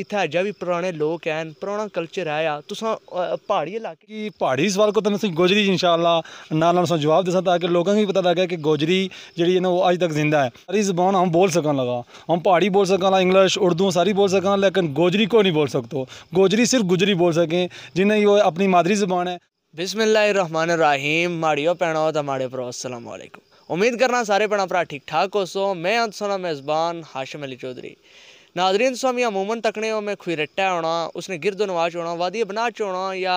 इतने अजा भी पुराने लोग हैं पुराना कल्चर है तुसां प्हाड़ी इलाके की पहाड़ी सवाल बार को तुम गोजरी इंशाला नाल नाल जवाब दसा ताकि लोगों को भी पता लगे कि गोजरी जी वो अज तक जिंदा है सारी जबान हम बोल सकन लगा हम पहाड़ी बोल सकान इंग्लिश उर्दू सारी बोल सकान लेकिन गोजरी को नहीं बोल सकते गोजरी सिर्फ गुजरी बोल सकें जिन्हें वो अपनी मादरी जबान है बिसमिल्ल रहीम माड़ियो भैनों तो माड़े भ्रो असलम उम्मीद करना सारे भैन भ्रा ठीक ठाक हो सो मैं सोना मेज़बान हाशम अली चौधरी नाजरीन स्वामी अमूमन तकने में रट्टा होना उसने गिरद नवाज होना बना च होना या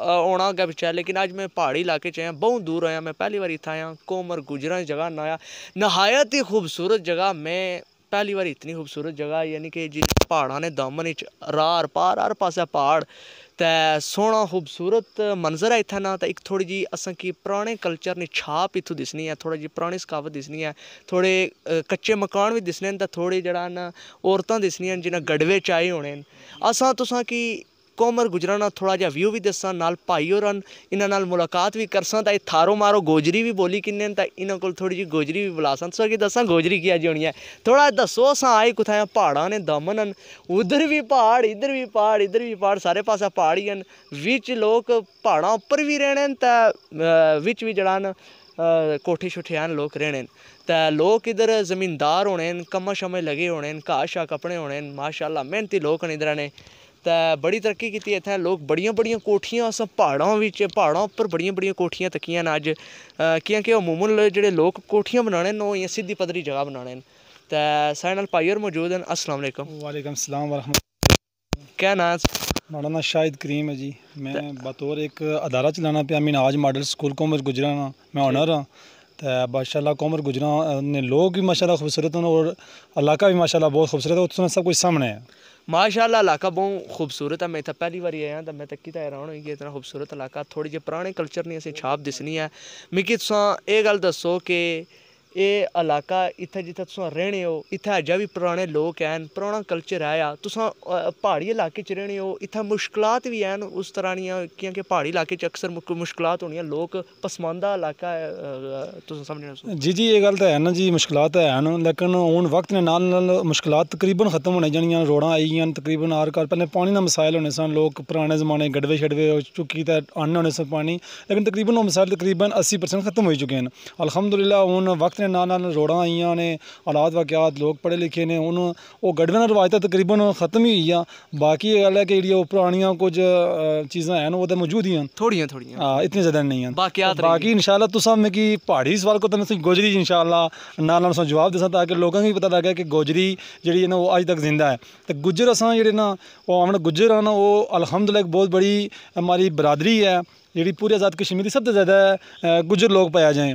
होना अगर पिछले लेकिन अज मैं पहाड़ी इलाके च आया बहुत दूर आया मैं पहली बार इतना आया कोमर गुजरा जगह नाया नहायत ही खूबसूरत जगह मैं पहली बार इतनी खूबसूरत जगह यानी कि जिस पहाड़ा ने दमन रार पार हर पास पहाड़ ਤੇ ਸੋਹਣਾ ਖੂਬਸੂਰਤ ਮੰਜ਼ਰ ਹੈ ਇਥਾ ਨਾ ਤਾਂ ਇੱਕ ਥੋੜੀ ਜੀ ਅਸਾਂ ਕੀ ਪੁਰਾਣੇ ਕਲਚਰ ਨੇ ਛਾਪ ਇਥੋਂ ਦਿਸਣੀ ਹੈ ਥੋੜੀ ਜੀ ਪੁਰਾਣੀ ਸਕਾਵਤ ਦਿਸਣੀ ਹੈ ਥੋੜੇ ਕੱਚੇ ਮਕਾਨ ਵੀ ਦਿਸਣੇ ਨੇ ਤਾਂ ਥੋੜੇ ਜਿਹੜਾ ਨਾ ਔਰਤਾਂ ਦਿਸਣੀਆਂ ਜਿਨ੍ਹਾਂ ਗੜਵੇ ਚਾਏ ਹੋਣੇ ਅਸਾਂ ਤੁਸਾਂ ਕੀ ਕੋਮਰ ਗੁਜਰਾਂ ਨਾਲ ਥੋੜਾ ਜਿਹਾ ਵਿਊ ਵੀ ਦੱਸਾਂ ਨਾਲ ਭਾਈ ਹੋਰਾਂ ਇਹਨਾਂ ਨਾਲ ਮੁਲਾਕਾਤ ਵੀ ਕਰਸਾਂ ਤਾਂ ਇਹ ਥਾਰੋ ਮਾਰੋ ਗੋਜਰੀ ਵੀ ਬੋਲੀ ਕਿੰਨੇ ਤਾਂ ਇਹਨਾਂ ਕੋਲ ਥੋੜੀ ਜੀ ਗੋਜਰੀ ਵੀ ਬੁਲਾਸਾਂ ਸੋ ਕਿ ਦੱਸਾਂ ਗੋਜਰੀ ਕੀ ਆ ਹੋਣੀ ਹੈ ਥੋੜਾ ਦੱਸੋ ਸਾਂ ਆਏ ਕੁਥਾਂ ਪਹਾੜਾਂ ਨੇ ਦਮਨਨ ਉਧਰ ਵੀ ਪਹਾੜ ਇਧਰ ਵੀ ਪਹਾੜ ਇਧਰ ਵੀ ਪਹਾੜ ਸਾਰੇ ਪਾਸੇ ਪਹਾੜ ਹੀ ਹਨ ਵਿੱਚ ਲੋਕ ਪਹਾੜਾਂ ਉੱਪਰ ਵੀ ਰਹਿਣੇ ਤਾਂ ਵਿੱਚ ਵੀ ਜੜਾਨ ਕੋਠੀ ਛੁਠਿਆਨ ਲੋਕ ਰਹਿਣੇ ਤਾਂ ਲੋਕ ਇਧਰ ਜ਼ਮੀਂਦਾਰ ਹੋਣੇ ਕਮਾ ਸ਼ਮੇ ਲਗੇ ਹੋਣੇ ਕਾਸ਼ਾ ਕਪੜੇ ਹੋਣੇ ਮਾਸ਼ਾਅੱਲਾ ਮਿਹਨਤੀ ਲੋਕ ਨੇ ਇਧਰ ਨੇ ਤਾਂ ਬੜੀ ਤਰੱਕੀ ਕੀਤੀ ਇੱਥੇ ਲੋਕ ਬੜੀਆਂ ਬੜੀਆਂ ਕੋਠੀਆਂ ਸਭ ਪਹਾੜਾਂ ਵਿੱਚ ਪਹਾੜਾਂ ਉੱਪਰ ਬੜੀਆਂ ਬੜੀਆਂ ਕੋਠੀਆਂ ਤੱਕੀਆਂ ਨੇ ਅੱਜ ਕਿਉਂਕਿ ਉਹ ਮੂਮਨ ਜਿਹੜੇ ਲੋਕ ਕੋਠੀਆਂ ਬਣਾਉਣੇ ਨੇ ਉਹ ਹੀ ਸਿੱਧੀ ਪਦਰੀ ਜਗ੍ਹਾ ਬਣਾਉਣੇ ਨੇ ਤਾਂ ਸਾਡੇ ਨਾਲ ਪਾਈਰ ਮੌਜੂਦ ਹਨ ਅਸਲਾਮ ਅਲੈਕਮ ਵਾਲੇਕਮ ਸਲਾਮ ਵਰਹਮਤ ਕੀ ਨਾਮ ਮੇਰਾ ਨਾਮ ਸ਼ਾਹਿਦ ਕਰੀਮ ਹੈ ਜੀ ਮੈਂ ਬਤੌਰ ਇੱਕ ਅਦਾਰਾ ਚਲਾਣਾ ਪਿਆ ਮੀਨਾਜ ਮਾਡਲ ਸਕੂਲ ਕੋਮਰ ਗੁਜਰਾਣਾ ਮੈਂ ਓਨਰ ਹਾਂ तो माशाल्लाह कोमर गुजरा ने लोग भी माशाला खूबसूरत हैं और इलाका भी माशाला बहुत खूबसूरत है सब कुछ सामने है माशाला इलाका बहुत खूबसूरत है मैं तो पहली बार आया तो मैं तक्की हैरान हो कि इतना खूबसूरत इलाका थोड़ी जी पुराने कल्चर ने असें छाप दिसनी है मिगी तुस एह् गल्ल दस्सो कि ਇਹ ਇਲਾਕਾ ਇੱਥੇ ਜਿੱਥੇ ਤੁਸੀਂ ਰਹਿਣੇ ਹੋ ਇੱਥੇ ਅਜਾ ਵੀ ਪੁਰਾਣੇ ਲੋਕ ਐਨ ਪੁਰਾਣਾ ਕਲਚਰ ਆਇਆ ਤੁਸੀਂ ਪਹਾੜੀ ਇਲਾਕੇ 'ਚ ਰਹਿਣੇ ਹੋ ਇੱਥੇ ਮੁਸ਼ਕਲਾਂ ਵੀ ਐਨ ਉਸ ਤਰ੍ਹਾਂ ਦੀਆਂ ਕਿਉਂਕਿ ਪਹਾੜੀ ਇਲਾਕੇ 'ਚ ਅਕਸਰ ਮੁਸ਼ਕਲਾਂ ਹੋਣੀਆਂ ਲੋਕ ਪਸਮਾਨਦਾ ਇਲਾਕਾ ਤੁਸੀਂ ਸਮਝਣਾ ਜੀ ਜੀ ਇਹ ਗੱਲ ਤਾਂ ਹੈ ਨਾ ਜੀ ਮੁਸ਼ਕਲਾਂ ਤਾਂ ਐਨ ਲੇਕਿਨ ਹੁਣ ਵਕਤ ਨੇ ਨਾਲ ਨਾਲ ਮੁਸ਼ਕਲਾਂ ਤਕਰੀਬਨ ਖਤਮ ਹੋਣੇ ਜਾਣੀਆਂ ਰੋੜਾਂ ਆਈਆਂ ਤਕਰੀਬਨ ਆਰ ਕਰ ਪਹਿਲੇ ਪਾਣੀ ਦਾ ਮਸਾਇਲ ਹੋਣੇ ਸਨ ਲੋਕ ਪੁਰਾਣੇ ਜ਼ਮਾਨੇ ਗੜਵੇ ਛੜਵੇ ਹੋ ਚੁੱਕੀ ਤਾਂ ਅੰਨ ਹੋਣੇ ਸਨ ਪਾਣੀ ਲੇਕਿਨ ਤਕਰੀਬਨ ਉਹ ਮਸਾਇਲ ਤਕਰੀਬਨ 80% ਖਤਮ ਹੋ ਚੁੱਕੇ ਹਨ ਅਲਹਮਦੁਲਿਲਾ ਹੁਣ ਵਕਤ ਨੇ ਨੇ ਨਾਲ ਨਾਲ ਰੋੜਾਂ ਆਈਆਂ ਨੇ ਹਾਲਾਤ ਵਾਕਿਆਤ ਲੋਕ ਪੜ੍ਹੇ ਲਿਖੇ ਨੇ ਹੁਣ ਉਹ ਗੜਵਿਆਂ ਨਾਲ ਰਵਾਇਤਾਂ ਤਕਰੀਬਨ ਖਤਮ ਹੀ ਹੋਈਆਂ ਬਾਕੀ ਇਹ ਗੱਲ ਹੈ ਕਿ ਜਿਹੜੀਆਂ ਉਹ ਪੁਰਾਣੀਆਂ ਕੁਝ ਚੀਜ਼ਾਂ ਹਨ ਉਹ ਤਾਂ ਮੌਜੂਦ ਹੀ ਹਨ ਥੋੜੀਆਂ ਥੋੜੀਆਂ ਹਾਂ ਇਤਨੀ ਜ਼ਿਆਦਾ ਨਹੀਂ ਹਨ ਬਾਕੀ ਇਨਸ਼ਾਅੱਲਾ ਤੁਸੀਂ ਮੈਂ ਕਿ ਪਹਾੜੀ ਸਵਾਲ ਕੋ ਤਾਂ ਤੁਸੀਂ ਗੋਜਰੀ ਇਨਸ਼ਾਅੱਲਾ ਨਾਲ ਨਾਲ ਸਾਨੂੰ ਜਵਾਬ ਦੇਸਾਂ ਤਾਂ ਕਿ ਲੋਕਾਂ ਨੂੰ ਵੀ ਪਤਾ ਲੱਗੇ ਕਿ ਗੋਜਰੀ ਜਿਹੜੀ ਹੈ ਨਾ ਉਹ ਅੱਜ ਤੱਕ ਜ਼ਿੰਦਾ ਹੈ ਤੇ ਗੁੱਜਰ ਅਸਾਂ ਜਿਹੜੇ ਨਾ ਉਹ ਆਮਣ ਗੁੱਜਰ ਹਨ ਉਹ ਅਲਹਮਦੁਲਿਲਾ ਬਹੁਤ ਬੜੀ हमारी बरदरी है जी पूरे आज़ाद कश्मीर सबसे ज़्यादा गुजर लोग पाया जाएँ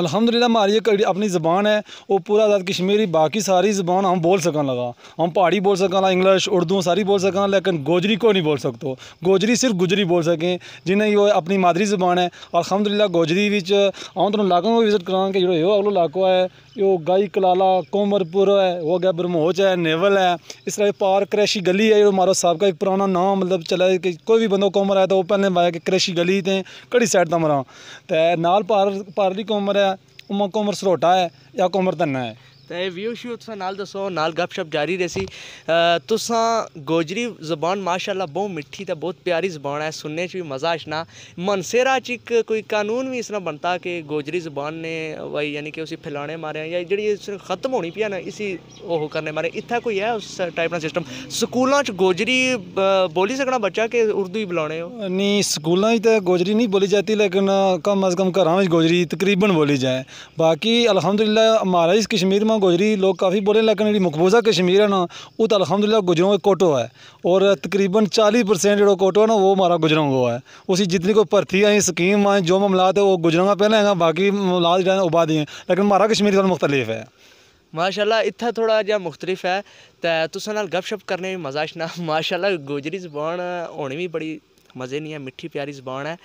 अल्हम्दुलिल्लाह हमारी एक अपनी ज़बान है वो पूरा आज़ाद कश्मीरी बाकी सारी ज़बान हम बोल सकन लगा हम पहाड़ी बोल सकन लगा इंग्लिश उर्दू सारी बोल सकन लेकिन गोजरी को नहीं बोल सकते गोजरी सिर्फ गुजरी बोल सकें जिन्हें यो अपनी मादरी ज़बान है अलहमदुल्ला गोजरी बिच अ'ऊं तुहानूं लाकें को विजिट करां कि जो अगलो इलाको है यो गाई कलाला कोमरपुर है वो अग्गै ब्रह्मोच है नेवल है इस तरह पार क्रैशी गली है जो हमारा सबका एक पुराना नाम मतलब चला कि कोई भी बंदा कोमर आया तो वो पहले माया कि क्रैशी गली ते कड़ी साइड दा मरा ते नाल पार पारली कोमर है है उमा कोमर सरोटा है या कोमर धन्ना है ਤੇ ਵੀਓ ਸ਼ੂ ਤੁਸੀਂ ਨਾਲ ਦੱਸੋ ਨਾਲ ਗੱਪਸ਼ਪ ਜਾਰੀ ਰਹੀ ਤੁਸੀਂ ਗੋਜਰੀ ਜ਼ਬਾਨ ਮਾਸ਼ਾਅੱਲਾ ਬਹੁਤ ਮਿੱਠੀ ਤੇ ਬਹੁਤ ਪਿਆਰੀ ਜ਼ਬਾਨ ਹੈ ਸੁਣਨੇ 'ਚ ਵੀ ਮਜ਼ਾ ਆਸ਼ਨਾ ਮਨਸੇਰਾ 'ਚ ਇੱਕ ਕੋਈ ਕਾਨੂੰਨ ਵੀ ਇਸ ਤਰ੍ਹਾਂ ਬਣਤਾ ਕਿ ਗੋਜਰੀ ਜ਼ਬਾਨ ਨੇ ਵਈ ਯਾਨੀ ਕਿ ਉਸੇ ਫੈਲਾਣੇ ਮਾਰੇ ਜਾਂ ਜਿਹੜੀ ਖਤਮ ਹੋਣੀ ਪਿਆ ਨਾ ਇਸੀ ਉਹ ਕਰਨੇ ਮਾਰੇ ਇੱਥੇ ਕੋਈ ਹੈ ਉਸ ਟਾਈਪ ਦਾ ਸਿਸਟਮ ਸਕੂਲਾਂ 'ਚ ਗੋਜਰੀ ਬੋਲੀ ਸਕਣਾ ਬੱਚਾ ਕਿ ਉਰਦੂ ਹੀ ਬੁਲਾਉਣੇ ਹੋ ਨਹੀਂ ਸਕੂਲਾਂ 'ਚ ਤਾਂ ਗੋਜਰੀ नहीं बोली जाती लेकिन कम अज़ कम घर में गोजरी तकरीबन बोली जाए बाकी अलहमदिल्ला हमारा इस कश्मीर में ना गोजरी लोग काफ़ी बोले लेकिन जी मकबूजा कश्मीर है ना वो तो अलहमदिल्ला गुजरों का कोटो है और तकरीबन चाली परसेंट जो कोटो है ना वो हमारा गुजरों को है उसी जितनी कोई भर्ती आई स्कीम आए जो मामलात है वो गुजरों का पहले है बाकी मामला जो है उबादी हैं लेकिन हमारा कश्मीर थोड़ा मुख्तलिफ है माशाल्लाह इतना थोड़ा जहा मुख्तलिफ है तो तुसा गपशप करने में मजा ना माशाल्लाह गोजरी जबान होनी भी बड़ी ਮਜ਼ੇ ਨਹੀਂ ਹੈ ਮਿੱਠੀ ਪਿਆਰੀ ਜ਼ਬਾਨ ਹੈ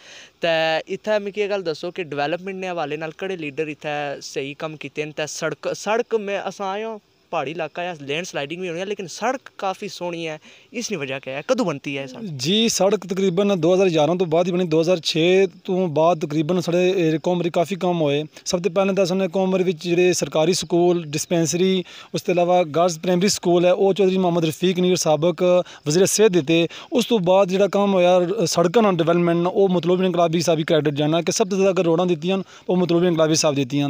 ਤਾਂ ਇੱਥੇ ਮੈਂ ਕੀ ਗੱਲ ਦੱਸੋ ਕਿ ਡਿਵੈਲਪਮੈਂਟ ਦੇ ਹਵਾਲੇ ਨਾਲ ਕਿਹੜੇ ਲੀਡਰ ਇੱਥੇ ਸਹੀ ਕੰਮ ਕੀਤੇ ਨੇ ਤਾਂ ਸੜਕ ਸੜਕ ਮੈਂ ਅਸਾਂ ਆਇਓ पहाड़ी इलाका है लैंड स्लाइडिंग भी होनी है लेकिन सड़क काफ़ी सोहनी है इसकी वजह क्या है कदों बनती है सड़क जी सड़क तकरीबन दो हज़ार ग्यारह तो बाद ही बनी दो हज़ार छे तो बाद तकरीबन साढ़े कौमरी काफ़ी कम होए सब तो पहले तो साढ़े कौमर में सरकारी स्कूल डिस्पेंसरी उसके अलावा गर्ल्स प्रायमरी स्कूल है वो चौधरी मोहम्मद रफीक नीर सबक वजीर सेहत देते उस तो बाद जो काम हो सड़क ना डिवेलपमेंट वह मतलूबी इनकलाबी साहब क्रेडिट जाना कि सब तो ज़्यादा रोड दी मतलब मतलूबी इनकलाबी साहब दी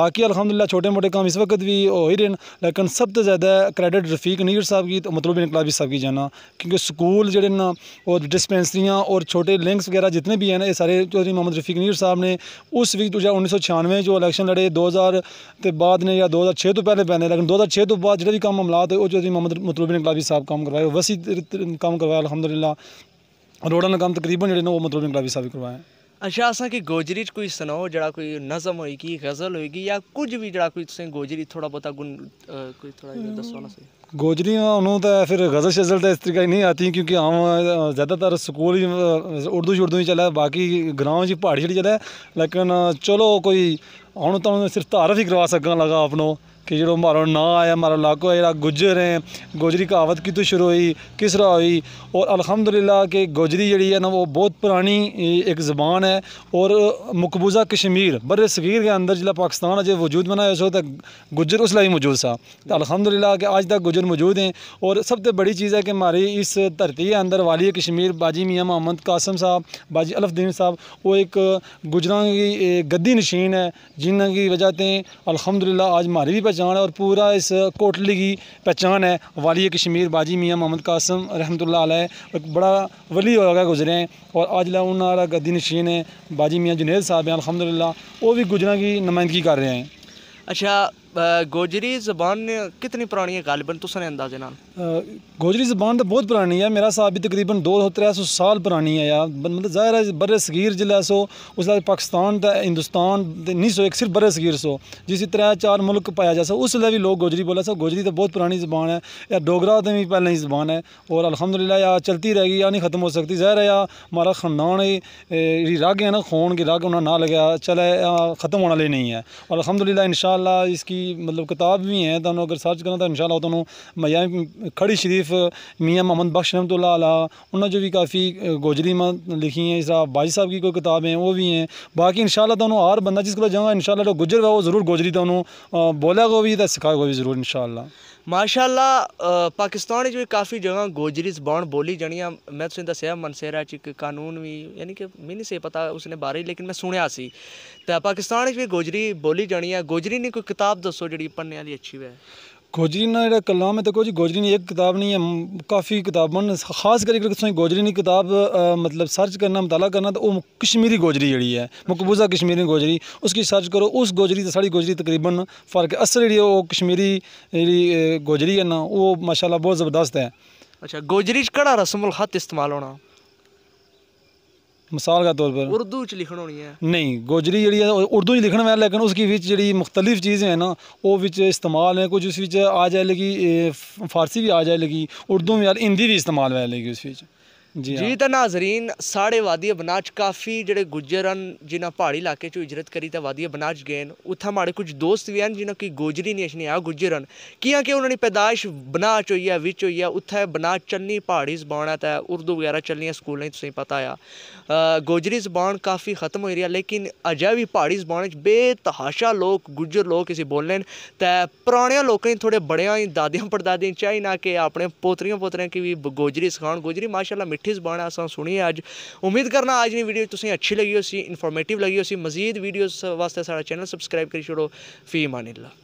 बाकी अलहमदुल्ला छोटे मोटे काम इस वक्त भी हो ही रहे लेकिन लेकिन सब तो ज़्यादा क्रैडिट रफीक नीर साहब की तो मतलूब इनकलाबी साहब की जाना क्योंकि स्कूल जोड़े ना और डिस्पेंसरियाँ और छोटे लिंक्स वगैरह जितने भी हैं ये सारे चौधरी मोहम्मद रफीक नीर साहब ने उस वीक तो उन्नीस सौ छियानवे जो इलेक्शन लड़े दो हज़ार के बाद ने या दो हज़ार छः तो पहले पहने लेकिन दो हज़ार छः तो बाद जो भी कम मामला है वह चौधरी मोहम्मद मतलूब इनकलाबी साहब काम करवाए वसी काम करवाया अलहमदिल्ला रोड़ा ने काम तकरीबन जो मतलब इनकलाबी साहब करवाए ਅਸ਼ਾ ਅਸਾਂ ਕਿ ਗੋਜਰੀ ਚ ਕੋਈ ਸੁਣਾਓ ਜਿਹੜਾ ਕੋਈ ਨਜ਼ਮ ਹੋਈ ਹੋਏਗੀ ਗ਼ਜ਼ਲ ਹੋਈ ਹੋਏਗੀ ਜਾਂ ਕੁਝ ਵੀ ਜਿਹੜਾ ਕੋਈ ਤੁਸੀਂ ਗੋਜਰੀ ਥੋੜਾ ਬੋਤਾ ਗੁਣ ਕੋਈ ਥੋੜਾ ਜਿਹਾ ਨਾ ਸਹੀ ਗੋਜਰੀਆਂ ਉਹਨੂੰ ਤਾਂ ਫਿਰ ਗ਼ਜ਼ਲ ਸ਼ਜ਼ਲ ਤਾਂ ਇਸ ਤਰੀਕਾ ਹੀ ਨਹੀਂ ਆਤੀ ਕਿਉਂਕਿ ਆਮ ਜ਼ਿਆਦਾਤਰ ਸਕੂਲ ਹੀ ਉਰਦੂ ਜੁਰਦੂ ਹੀ ਚੱਲਦਾ ਬਾਕੀ ਗ੍ਰਾਮ ਜੀ ਪਹਾੜੀ ਜਿਹੜੀ ਚੱਲਿਆ ਲੇਕਿਨ ਚਲੋ ਕੋਈ ਹੁਣ ਤੁਹਾਨੂੰ सिर्फ ਧਾਰਫ ही करवा ਸਕਾਂ लगा ਆਪਣੋ कि जो हमारा ना है हमारा इलाको है गुजर है गोजरी कहावत कितों शुरू हुई किस तरह हुई और अलहमदुल्ला कि गोजरी जी है ना वो बहुत पुरानी एक ज़बान है और मकबूजा कश्मीर बड़े सगीर के अंदर जिला पाकिस्तान अजय वजूद मना उस गुजर उसला ही मौजूद था तो अलहमदिल्ला कि आज तक गुजर मौजूद हैं और सबसे बड़ी चीज़ है कि हमारी इस धरती के अंदर वाली कश्मीर बाजी मियाँ मोहम्मद कासम साहब बाजी अलफदीन साहब वो एक गुजरा की गद्दी नशीन है जिन्हों की वजह से अलहमदुल्ला आज हमारी भी पहचान है और पूरा इस कोटली की पहचान है वाली कश्मीर बाजी मियाँ मोहम्मद कासम रहमतुल्ला है एक बड़ा वली होगा गुजरे हैं और अज उन्होंने गद्दी नशीन है बाजी मियाँ जुनेद साहब हैं अलहमदुल्ला वो भी गुजरा की नुमाइंदगी कर रहे हैं अच्छा गोजरी जबान कितनी पुरानी है गालिबन तुसने अंदाजे न गोजरी जबान तो बहुत पुरानी है मेरा साहब भी तकरीबन दो सौ त्रै सौ साल पुरानी है यार मतलब जाहिर है बर सगीर जिले सो उस पाकिस्तान ते हिंदुस्तान नहीं सो एक सिर्फ बर सगीर सो जिस त्रै चार मुल्क पाया जा सो उस भी लोग गोजरी बोला सो गोजरी तो बहुत पुरानी जबान है या डोगरा तो भी पहले ही जबान है और अलहमदिल्ला या चलती रहेगी या नहीं खत्म हो सकती जाहिर है या हमारा खानदान रग है ना खून की रग उन्हें ना लगे चले खत्म होने नहीं है और अलहमदिल्ला इन इसकी मतलब किताब भी ਹੈ ਤੁਹਾਨੂੰ अगर सर्च ਕਰਨਾ तो इन शाला ਮਯਾ खड़ी शरीफ मियाँ मोहम्मद बख्श रहमतुल्लाह आला उन्होंने जो भी काफ़ी गोजरी लिखी हैं इस बाजी साहब की कोई किताब है वो भी हैं बाकी इन शाला तो हर बंदा जिस को जाऊँगा इन शाला गुजर वो जरूर गोजरी तो बोलेगा भी तो सिखाएगा भी जरूर इन शाला ਮਾਸ਼ਾਅੱਲਾ ਪਾਕਿਸਤਾਨ ਵਿੱਚ ਵੀ ਕਾਫੀ ਜਗ੍ਹਾ ਗੋਜਰੀ ਜ਼ਬਾਨ ਬੋਲੀ ਜਾਣੀਆਂ ਮੈਂ ਤੁਹਾਨੂੰ ਦੱਸਿਆ ਮਨਸੇਰਾ ਚ ਇੱਕ ਕਾਨੂੰਨ ਵੀ ਯਾਨੀ ਕਿ ਮੈਨੂੰ ਸੇ ਪਤਾ ਉਸਨੇ ਬਾਰੇ ਲੇਕਿਨ ਮੈਂ ਸੁਣਿਆ ਸੀ ਤੇ ਪਾਕਿਸਤਾਨ ਵਿੱਚ ਵੀ ਗੋਜਰੀ ਬੋਲੀ ਜਾਣੀ ਹੈ ਗੋਜਰੀ ਨਹੀਂ ਕੋਈ ਕਿਤਾਬ ਦੱਸੋ ਜਿਹੜੀ ਪੰਨਿਆਂ ਦੀ ਅੱਛੀ ਹੋਵੇ गोजरी ना ਜਿਹੜਾ ਕਲਾਮ ਹੈ ਦੇਖੋ ਜੀ ਗੋਜਰੀ ਦੀ ਇੱਕ ਕਿਤਾਬ ਨਹੀਂ ਹੈ ਕਾਫੀ ਕਿਤਾਬਾਂ ਖਾਸ ਕਰਕੇ ਤੁਸੀਂ ਗੋਜਰੀ ਦੀ ਕਿਤਾਬ ਮਤਲਬ ਸਰਚ ਕਰਨਾ ਮਤਾਲਾ ਕਰਨਾ ਤਾਂ ਉਹ ਕਸ਼ਮੀਰੀ ਗੋਜਰੀ ਜਿਹੜੀ ਹੈ ਮਕਬੂਜ਼ਾ ਕਸ਼ਮੀਰੀ ਗੋਜਰੀ ਉਸकी ਸਰਚ ਕਰੋ ਉਸ ਗੋਜਰੀ ਤੇ ਸਾਡੀ ਗੋਜਰੀ ਤਕਰੀਬਨ ਫਰਕ ਅਸਲ ਜਿਹੜੀ ਉਹ ਕਸ਼ਮੀਰੀ ਜਿਹੜੀ ਗੋਜਰੀ ਹੈ ਨਾ ਉਹ ਮਾਸ਼ਾਅੱਲਾ ਬਹੁਤ ਜ਼ਬਰਦਸਤ ਹੈ ਅੱਛਾ ਗੋਜਰੀ ਚ ਕਿਹੜਾ ਰਸਮੁਲ ਖਤ ਇਸਤੇਮਾਲ ਹੋਣਾ मिसाल के तौर पर उर्दू च लिखना होनी है नहीं गोजरी जी उर्दू च लिखना है लेकिन उसकी बिच जी मुख्तलिफ चीज़ें हैं ना वो बिच इस्तेमाल है कुछ उस आ जाए लगी फारसी भी आ जाए लगी उर्दू में हिंदी भी इस्तेमाल है लगी उस ਜੀ ਜੀ ਤਾਂ ਨਾਜ਼ਰੀਨ ਸਾਡੇ ਵਾਦੀ ਬਨਾਚ ਕਾਫੀ ਜਿਹੜੇ ਗੁੱਜਰ ਹਨ ਜਿਨ੍ਹਾਂ ਪਹਾੜੀ ਇਲਾਕੇ ਚੋਂ ਹਿਜਰਤ ਕਰੀ ਤਾਂ ਵਾਦੀ ਬਨਾਚ ਗਏ ਨੇ ਉੱਥਾ ਮਾੜੇ ਕੁਝ ਦੋਸਤ ਵੀ ਹਨ ਜਿਨ੍ਹਾਂ ਕੀ ਗੋਜਰੀ ਨਹੀਂ ਅਸ਼ਨੇ ਆ ਗੁੱਜਰ ਹਨ ਕਿਹਾ ਕਿ ਉਹਨਾਂ ਦੀ ਪੈਦਾਇਸ਼ ਬਨਾਚ ਹੋਈ ਹੈ ਵਿੱਚ ਹੋਈ ਹੈ ਉੱਥੇ ਬਨਾਚ ਚੰਨੀ ਪਹਾੜੀ ਜ਼ਬਾਨ ਹੈ ਉਰਦੂ ਵਗੈਰਾ ਚੱਲਣੀਆਂ ਸਕੂਲਾਂ ਵਿੱਚ ਤੁਸੀਂ ਪਤਾ ਆ ਗੋਜਰੀ ਜ਼ਬਾਨ ਕਾਫੀ ਖਤਮ ਹੋਈ ਰਹੀ ਹੈ ਲੇਕਿਨ ਅਜੇ ਵੀ ਪਹਾੜੀ ਜ਼ਬਾਨ ਵਿੱਚ ਬੇਤਹਾਸ਼ਾ ਲੋਕ ਗੁੱਜਰ ਲੋਕ ਇਸੇ ਬੋਲਦੇ ਨੇ ਤਾਂ ਪੁਰਾਣਿਆਂ ਲੋਕਾਂ ਨੇ ਥੋੜੇ ਬੜਿਆਂ ਦਾਦੀਆਂ ਪੜਦਾਦੀਆਂ ਚਾਹੀ ਨਾ ਕਿ ਆਪਣੇ ਪੋਤਰੀਆਂ ਪੋਤਰਿਆਂ ਕੀ ਵੀ ਗੋਜਰੀ ਸਿਖਾਉਣ ਗੋਜਰੀ ਮਾਸ਼ਾਅੱਲਾ ਇਕੱਠੀ ਜ਼ਬਾਨ ਆਸਾਂ ਸੁਣੀ ਅੱਜ ਉਮੀਦ ਕਰਨਾ ਅੱਜ ਦੀ ਵੀਡੀਓ ਤੁਸੀਂ ਅੱਛੀ ਲੱਗੀ ਹੋਸੀ ਇਨਫੋਰਮੇਟਿਵ ਲੱਗੀ ਹੋਸੀ ਮਜ਼ੀਦ ਵੀਡੀਓਜ਼ ਵਾਸਤੇ ਸਾਡਾ ਚੈਨਲ ਸਬਸਕ੍ਰਾਈਬ ਕਰੀ ਛੋੜੋ ਫੀ ਮਾਨਿਲਾ